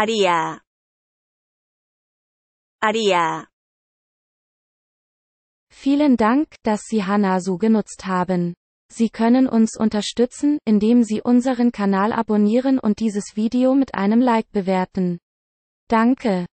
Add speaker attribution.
Speaker 1: Aria. Aria.
Speaker 2: Vielen Dank, dass Sie Hanasu genutzt haben. Sie können uns unterstützen, indem Sie unseren Kanal abonnieren und dieses Video mit einem Like bewerten. Danke.